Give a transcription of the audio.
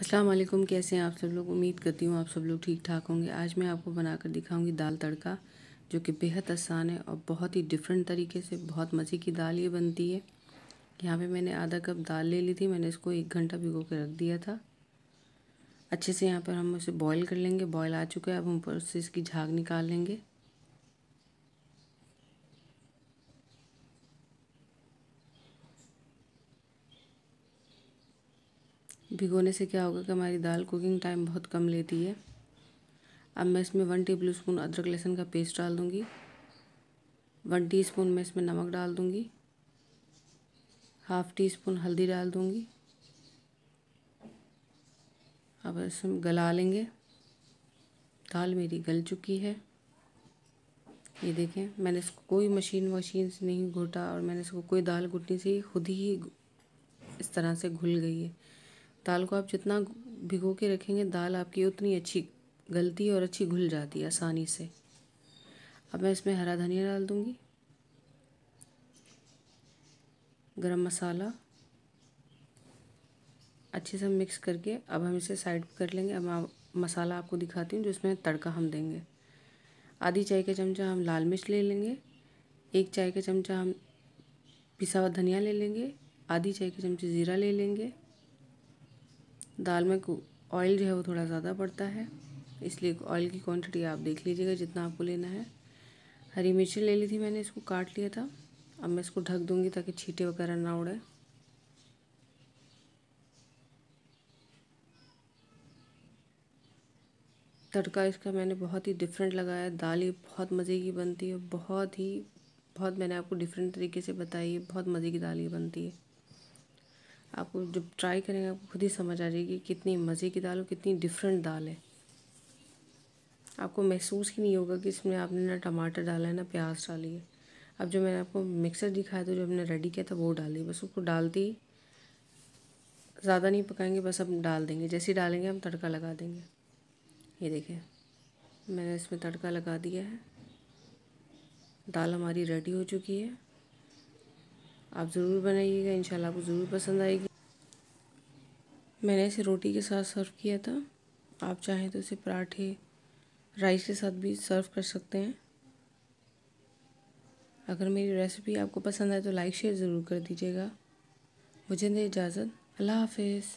अस्सलाम वालेकुम कैसे हैं आप सब लोग उम्मीद करती हूँ आप सब लोग ठीक ठाक होंगे आज मैं आपको बनाकर दिखाऊंगी दाल तड़का जो कि बेहद आसान है और बहुत ही डिफरेंट तरीके से बहुत मज़े की दाल ये बनती है यहाँ पे मैंने आधा कप दाल ले ली थी मैंने इसको एक घंटा भिगो के रख दिया था अच्छे से यहाँ पर हम उसे बॉयल कर लेंगे बॉयल आ चुका है अब हम ऊपर से इसकी झाग निकाल लेंगे भिगोने से क्या होगा कि हमारी दाल कुकिंग टाइम बहुत कम लेती है अब मैं इसमें वन टेबल स्पून अदरक लहसुन का पेस्ट डाल दूँगी वन टी स्पून मैं इसमें नमक डाल दूँगी हाफ़ टी स्पून हल्दी डाल दूँगी अब इसमें गला लेंगे दाल मेरी गल चुकी है ये देखें मैंने इसको कोई मशीन वशीन से नहीं घोटा और मैंने इसको कोई दाल घुटनी से खुद ही इस तरह से घुल गई है दाल को आप जितना भिगो के रखेंगे दाल आपकी उतनी अच्छी गलती और अच्छी घुल जाती है आसानी से अब मैं इसमें हरा धनिया डाल दूँगी गरम मसाला अच्छे से मिक्स करके अब हम इसे साइड कर लेंगे अब आप, मसाला आपको दिखाती हूँ जो इसमें तड़का हम देंगे आधी चाय का चमचा हम लाल मिर्च ले लेंगे एक चाय का चमचा हम पिसा हुआ धनिया ले लेंगे आधी चाय के चमचे ज़ीरा ले लेंगे दाल में ऑयल जो है वो थोड़ा ज़्यादा पड़ता है इसलिए ऑयल की क्वांटिटी आप देख लीजिएगा जितना आपको लेना है हरी मिर्ची ले ली थी मैंने इसको काट लिया था अब मैं इसको ढक दूंगी ताकि छीटे वगैरह ना उड़े तड़का इसका मैंने बहुत ही डिफरेंट लगाया है दाल ये बहुत मज़े की बनती है बहुत ही बहुत मैंने आपको डिफरेंट तरीके से बताई है बहुत मज़े की दाल ये बनती है आपको जब ट्राई करेंगे आपको खुद ही समझ आ जाएगी कितनी मज़े की दाल और कितनी डिफरेंट दाल है आपको महसूस ही नहीं होगा कि इसमें आपने ना टमाटर डाला है ना प्याज डाली है अब जो मैंने आपको मिक्सर दिखाया था जो हमने रेडी किया था वो डाली बस उसको डालती ज़्यादा नहीं पकाएंगे बस अब डाल देंगे जैसे ही डालेंगे हम तड़का लगा देंगे ये देखें मैंने इसमें तड़का लगा दिया है दाल हमारी रेडी हो चुकी है आप ज़रूर बनाइएगा इन आपको ज़रूर पसंद आएगी मैंने इसे रोटी के साथ सर्व किया था आप चाहें तो इसे पराठे राइस के साथ भी सर्व कर सकते हैं अगर मेरी रेसिपी आपको पसंद आए तो लाइक शेयर ज़रूर कर दीजिएगा मुझे दे इजाज़त अल्लाह हाफिज़